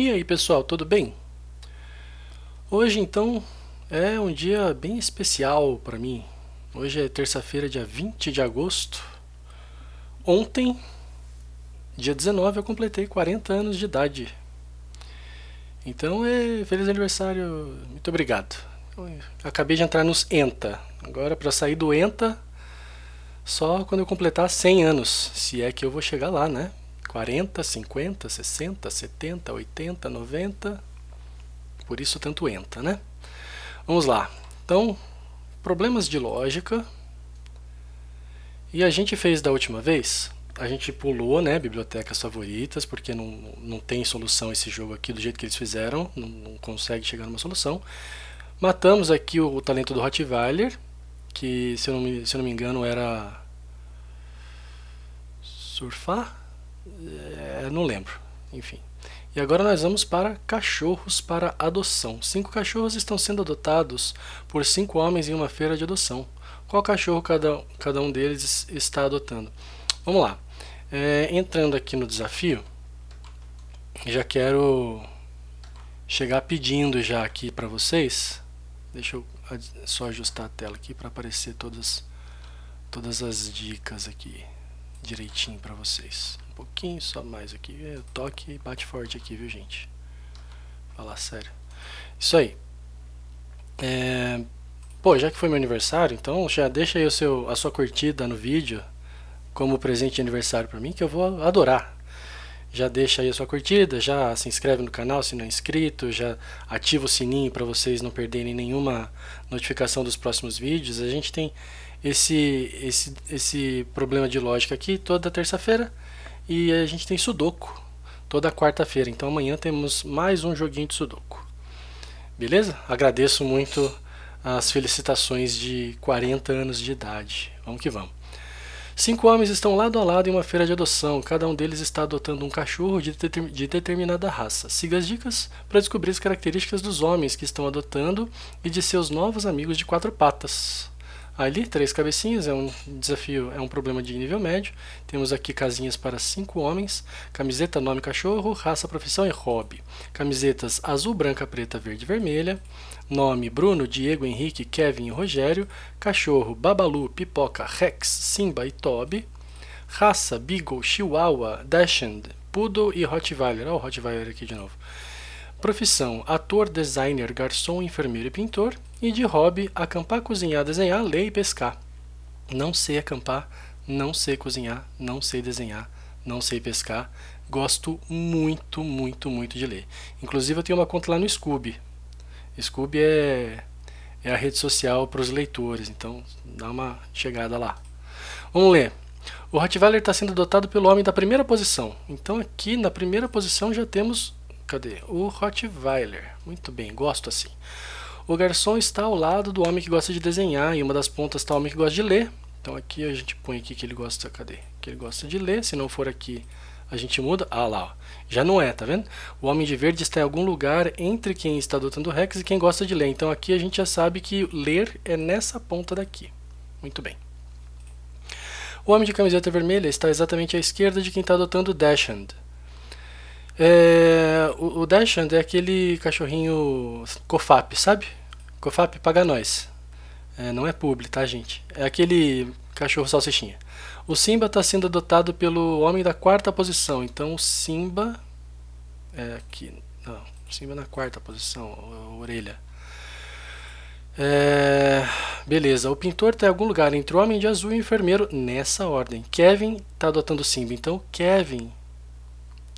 E aí pessoal, tudo bem? Hoje então é um dia bem especial para mim. Hoje é terça-feira, dia 20 de agosto. Ontem, dia 19, eu completei 40 anos de idade. Então é feliz aniversário, muito obrigado. acabei de entrar nos ENTA. Agora para sair do ENTA, só quando eu completar 100 anos, se é que eu vou chegar lá, né? 40, 50, 60, 70, 80, 90. Por isso tanto entra, né? Vamos lá. Então, problemas de lógica. E a gente fez da última vez, a gente pulou, né, bibliotecas favoritas, porque não, não tem solução esse jogo aqui do jeito que eles fizeram, não, não consegue chegar numa solução. Matamos aqui o, o talento do Rottweiler, que se eu não me, se eu não me engano era surfar? É, não lembro. Enfim. E agora nós vamos para cachorros para adoção. Cinco cachorros estão sendo adotados por cinco homens em uma feira de adoção. Qual cachorro cada, cada um deles está adotando? Vamos lá. É, entrando aqui no desafio, já quero chegar pedindo já aqui para vocês. Deixa eu só ajustar a tela aqui para aparecer todas, todas as dicas aqui direitinho para vocês pouquinho só mais aqui. Eu é, toque bate forte aqui, viu, gente? Falar sério. Isso aí. É... Pô, já que foi meu aniversário, então já deixa aí o seu, a sua curtida no vídeo como presente de aniversário para mim, que eu vou adorar. Já deixa aí a sua curtida, já se inscreve no canal se não é inscrito, já ativa o sininho para vocês não perderem nenhuma notificação dos próximos vídeos. A gente tem esse, esse, esse problema de lógica aqui toda terça-feira. E a gente tem Sudoku toda quarta-feira. Então amanhã temos mais um joguinho de Sudoku. Beleza? Agradeço muito as felicitações de 40 anos de idade. Vamos que vamos. Cinco homens estão lado a lado em uma feira de adoção. Cada um deles está adotando um cachorro de, de determinada raça. Siga as dicas para descobrir as características dos homens que estão adotando e de seus novos amigos de quatro patas. Ali, três cabecinhas, é um desafio, é um problema de nível médio. Temos aqui casinhas para cinco homens, camiseta, nome, cachorro, raça, profissão e hobby. Camisetas azul, branca, preta, verde e vermelha. Nome, Bruno, Diego, Henrique, Kevin e Rogério. Cachorro, Babalu, Pipoca, Rex, Simba e Toby. Raça, Beagle, Chihuahua, Dachshund, Poodle e Rottweiler. Olha o Rottweiler aqui de novo. Profissão: ator, designer, garçom, enfermeiro e pintor. E de hobby: acampar, cozinhar, desenhar, ler e pescar. Não sei acampar, não sei cozinhar, não sei desenhar, não sei pescar. Gosto muito, muito, muito de ler. Inclusive, eu tenho uma conta lá no Scooby. Scooby é, é a rede social para os leitores, então dá uma chegada lá. Vamos ler. O Rottweiler está sendo adotado pelo homem da primeira posição. Então aqui na primeira posição já temos Cadê? O Rottweiler. Muito bem, gosto assim. O garçom está ao lado do homem que gosta de desenhar e uma das pontas está o homem que gosta de ler. Então aqui a gente põe aqui que ele gosta, cadê? Que ele gosta de ler, se não for aqui a gente muda. Ah lá, ó. já não é, tá vendo? O homem de verde está em algum lugar entre quem está adotando Rex e quem gosta de ler. Então aqui a gente já sabe que ler é nessa ponta daqui. Muito bem. O homem de camiseta vermelha está exatamente à esquerda de quem está adotando Dashand. É, o, o Dashand é aquele cachorrinho Cofap, sabe? Cofap paga nós. É, não é publi, tá, gente? É aquele cachorro salsichinha. O Simba está sendo adotado pelo homem da quarta posição. Então o Simba. É aqui. Não, Simba é na quarta posição, a, a orelha. É, beleza, o pintor está em algum lugar entre o Homem de Azul e o Enfermeiro nessa ordem. Kevin está adotando Simba, então Kevin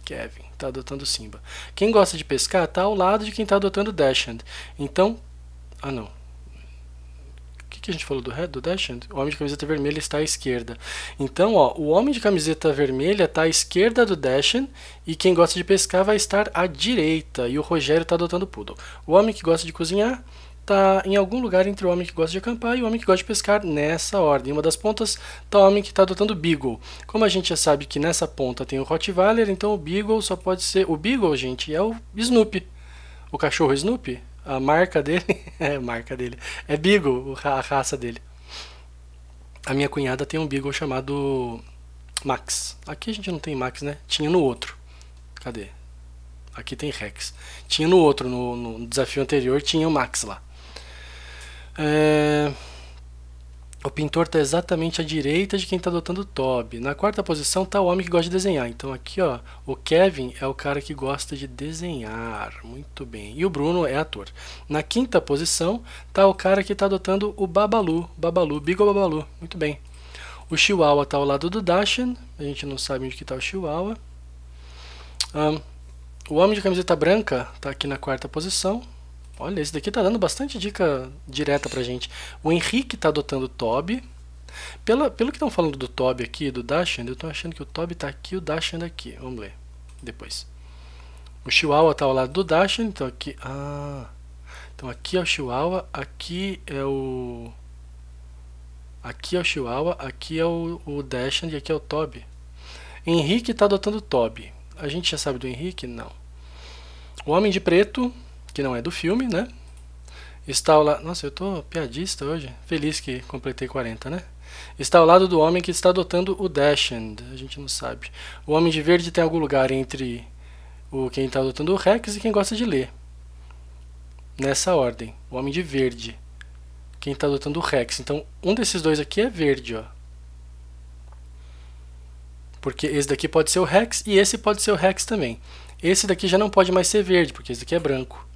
Kevin está adotando Simba. Quem gosta de pescar está ao lado de quem está adotando Dashand. Então. Ah, não. O que, que a gente falou do, do Dashand? O homem de camiseta vermelha está à esquerda. Então, ó, o homem de camiseta vermelha está à esquerda do Dashand e quem gosta de pescar vai estar à direita. E o Rogério está adotando Poodle. O homem que gosta de cozinhar Tá em algum lugar entre o homem que gosta de acampar e o homem que gosta de pescar nessa ordem. Uma das pontas tá o homem que está adotando Beagle. Como a gente já sabe que nessa ponta tem o Rottweiler, então o Beagle só pode ser... O Beagle, gente, é o Snoopy. O cachorro Snoopy, a marca dele... é, marca dele. É Beagle, a raça dele. A minha cunhada tem um Beagle chamado Max. Aqui a gente não tem Max, né? Tinha no outro. Cadê? Aqui tem Rex. Tinha no outro, no, no desafio anterior, tinha o Max lá. É... O pintor está exatamente à direita de quem está adotando o Toby. Na quarta posição está o homem que gosta de desenhar. Então aqui, ó, o Kevin é o cara que gosta de desenhar. Muito bem. E o Bruno é ator. Na quinta posição está o cara que está adotando o Babalu. Babalu, Bigo Babalu. Muito bem. O Chihuahua está ao lado do Dashan. A gente não sabe onde está o Chihuahua. Um, o homem de camiseta branca está aqui na quarta posição. Olha, esse daqui tá dando bastante dica direta pra gente. O Henrique tá adotando o Toby. Pela, pelo que estão falando do Toby aqui, do Dachshund, eu tô achando que o Toby tá aqui e o Dachshund aqui. Vamos ler depois. O Chihuahua tá ao lado do Dachshund, então aqui... Ah, então aqui é o Chihuahua, aqui é o... Aqui é o Chihuahua, aqui é o, o e aqui é o Toby. Henrique tá adotando o Toby. A gente já sabe do Henrique? Não. O Homem de Preto que não é do filme, né? Está ao lado. Nossa, eu tô piadista hoje. Feliz que completei 40, né? Está ao lado do homem que está adotando o Dashend. A gente não sabe. O homem de verde tem algum lugar entre o quem está adotando o Rex e quem gosta de ler. Nessa ordem. O homem de verde. Quem está adotando o Rex. Então, um desses dois aqui é verde, ó. Porque esse daqui pode ser o Rex e esse pode ser o Rex também. Esse daqui já não pode mais ser verde, porque esse daqui é branco.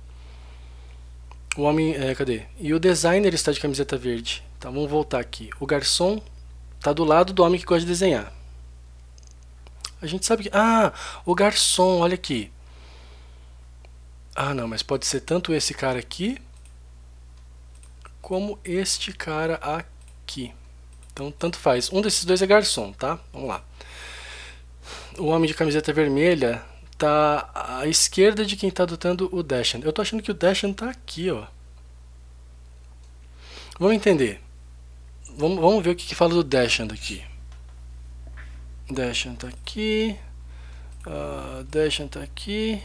O homem. É, cadê? E o designer está de camiseta verde. Tá, vamos voltar aqui. O garçom está do lado do homem que gosta de desenhar. A gente sabe que. Ah, o garçom, olha aqui. Ah, não, mas pode ser tanto esse cara aqui como este cara aqui. Então, tanto faz. Um desses dois é garçom, tá? Vamos lá. O homem de camiseta vermelha tá à esquerda de quem está adotando o Dashan. Eu estou achando que o Dashan está aqui, ó. Vamos entender. Vamos, vamos ver o que, que fala do Dashan tá aqui. Ah, Dashan está aqui. Uh, Dashan está aqui.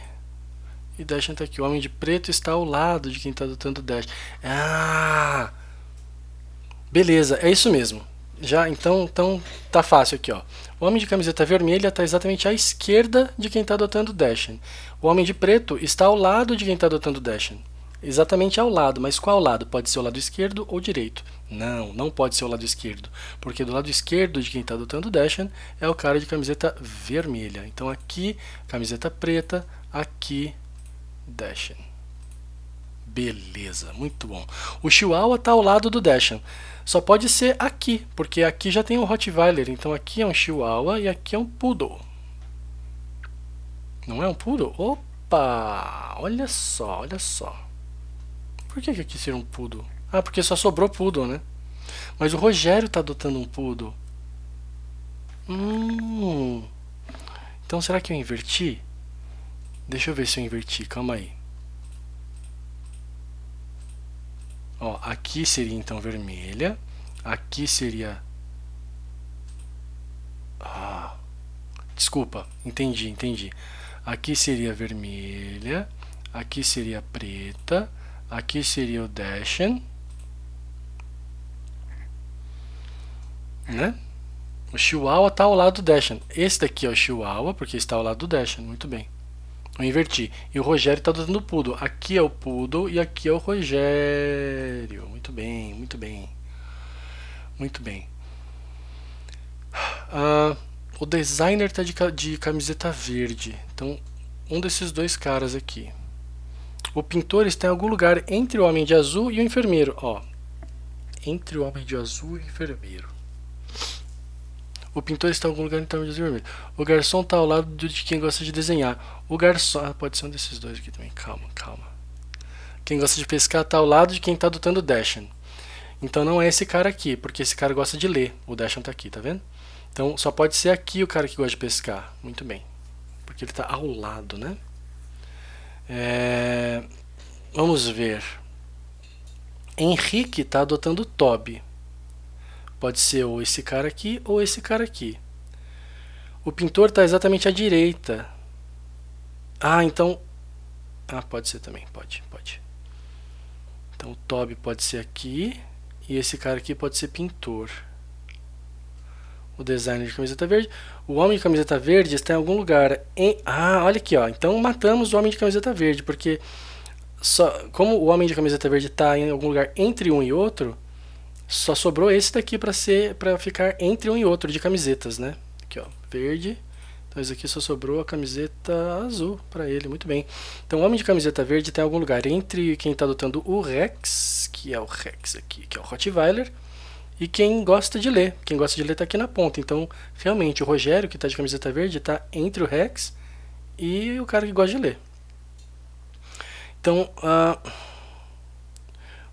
E Dashan está aqui. O homem de preto está ao lado de quem está adotando o Dashan. Ah! Beleza, é isso mesmo. Já, então, então tá fácil aqui, ó. O homem de camiseta vermelha está exatamente à esquerda de quem está adotando o Dashen. O homem de preto está ao lado de quem está adotando o Dashen. Exatamente ao lado, mas qual lado? Pode ser o lado esquerdo ou direito. Não, não pode ser o lado esquerdo, porque do lado esquerdo de quem está adotando o Dashen é o cara de camiseta vermelha. Então aqui, camiseta preta, aqui, Dashen. Beleza, muito bom. O Chihuahua está ao lado do Dashan. Só pode ser aqui, porque aqui já tem um Rottweiler. Então aqui é um Chihuahua e aqui é um Poodle. Não é um Poodle? Opa! Olha só, olha só. Por que, que aqui seria um Poodle? Ah, porque só sobrou Poodle, né? Mas o Rogério está adotando um Poodle. Hum. Então será que eu inverti? Deixa eu ver se eu inverti, calma aí. aqui seria então vermelha, aqui seria. Ah, desculpa, entendi, entendi. Aqui seria vermelha, aqui seria preta, aqui seria o Dashen, né? O Chihuahua está ao lado do Dashen. Esse daqui é o Chihuahua, porque está ao lado do Dashen, muito bem. Eu inverti. E o Rogério está dando o Poodle. Aqui é o Poodle e aqui é o Rogério. Muito bem, muito bem. Muito bem. Ah, o designer está de, de camiseta verde. Então, um desses dois caras aqui. O pintor está em algum lugar entre o homem de azul e o enfermeiro. Ó, entre o homem de azul e o enfermeiro. O pintor está em algum lugar então vermelho. O garçom está ao lado de quem gosta de desenhar. O garçom. Ah, pode ser um desses dois aqui também. Calma, calma. Quem gosta de pescar está ao lado de quem está adotando o Dashan. Então não é esse cara aqui, porque esse cara gosta de ler. O Dashan está aqui, tá vendo? Então só pode ser aqui o cara que gosta de pescar. Muito bem. Porque ele está ao lado, né? É... Vamos ver. Henrique está adotando o Toby. Pode ser ou esse cara aqui ou esse cara aqui. O pintor está exatamente à direita. Ah, então... Ah, pode ser também, pode, pode. Então o Toby pode ser aqui e esse cara aqui pode ser pintor. O designer de camiseta verde. O homem de camiseta verde está em algum lugar. Em... Ah, olha aqui, ó. Então matamos o homem de camiseta verde, porque só como o homem de camiseta verde está em algum lugar entre um e outro, só sobrou esse daqui para ser para ficar entre um e outro de camisetas, né? Aqui, ó, verde. Então esse aqui só sobrou a camiseta azul para ele, muito bem. Então o homem de camiseta verde tem algum lugar entre quem está adotando o Rex, que é o Rex aqui, que é o Rottweiler, e quem gosta de ler. Quem gosta de ler está aqui na ponta. Então, realmente, o Rogério, que está de camiseta verde, está entre o Rex e o cara que gosta de ler. Então, uh,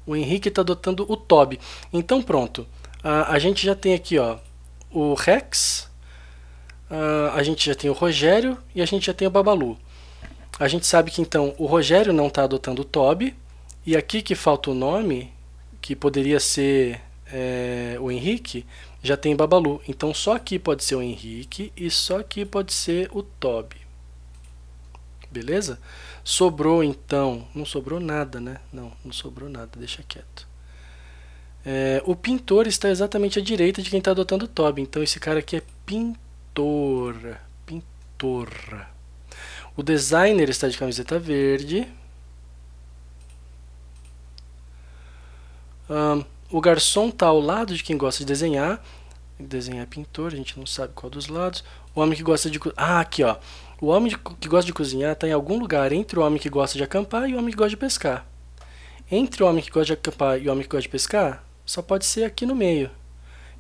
o Henrique está adotando o Toby. Então pronto. A, a, gente já tem aqui ó, o Rex, a, a gente já tem o Rogério e a gente já tem o Babalu. A gente sabe que então o Rogério não está adotando o Toby. E aqui que falta o nome, que poderia ser é, o Henrique, já tem Babalu. Então só aqui pode ser o Henrique e só aqui pode ser o Toby. Beleza? Sobrou então, não sobrou nada, né? Não, não sobrou nada, deixa quieto. É, o pintor está exatamente à direita de quem está adotando o Toby, então esse cara aqui é pintor. Pintor. O designer está de camiseta verde. Um, o garçom está ao lado de quem gosta de desenhar. Desenhar é pintor, a gente não sabe qual dos lados. O homem que gosta de. Ah, aqui ó. O homem que gosta de cozinhar está em algum lugar entre o homem que gosta de acampar e o homem que gosta de pescar. Entre o homem que gosta de acampar e o homem que gosta de pescar, só pode ser aqui no meio.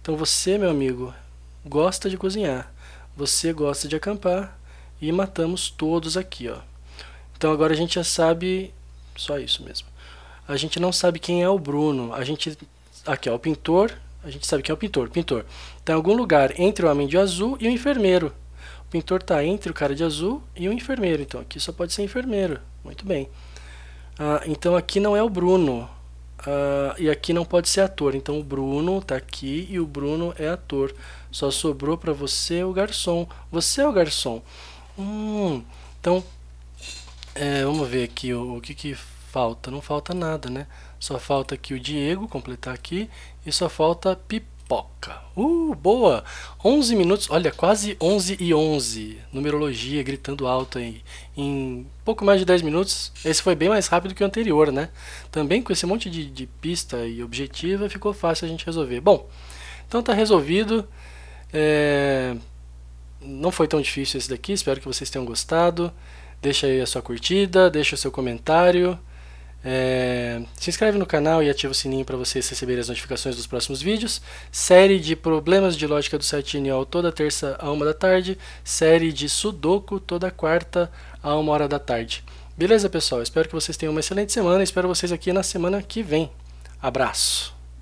Então você, meu amigo, gosta de cozinhar, você gosta de acampar e matamos todos aqui, ó. Então agora a gente já sabe só isso mesmo. A gente não sabe quem é o Bruno. A gente aqui, é o pintor, a gente sabe quem é o pintor, pintor. Tá em algum lugar entre o homem de azul e o enfermeiro. O pintor está entre o cara de azul e o enfermeiro. Então aqui só pode ser enfermeiro. Muito bem. Ah, então aqui não é o Bruno. Ah, e aqui não pode ser ator. Então o Bruno está aqui e o Bruno é ator. Só sobrou para você o garçom. Você é o garçom. Hum, então, é, vamos ver aqui o, o que, que falta. Não falta nada, né? Só falta aqui o Diego, completar aqui. E só falta Pipi pipoca. Uh, boa! 11 minutos, olha, quase 11 e 11. Numerologia gritando alto aí. Em pouco mais de 10 minutos, esse foi bem mais rápido que o anterior, né? Também com esse monte de, de pista e objetiva, ficou fácil a gente resolver. Bom, então tá resolvido. É... Não foi tão difícil esse daqui, espero que vocês tenham gostado. Deixa aí a sua curtida, deixa o seu comentário. É, se inscreve no canal e ativa o sininho para vocês receberem as notificações dos próximos vídeos. Série de problemas de lógica do site NIOL toda terça a uma da tarde. Série de Sudoku toda quarta a uma hora da tarde. Beleza, pessoal? Espero que vocês tenham uma excelente semana. Espero vocês aqui na semana que vem. Abraço!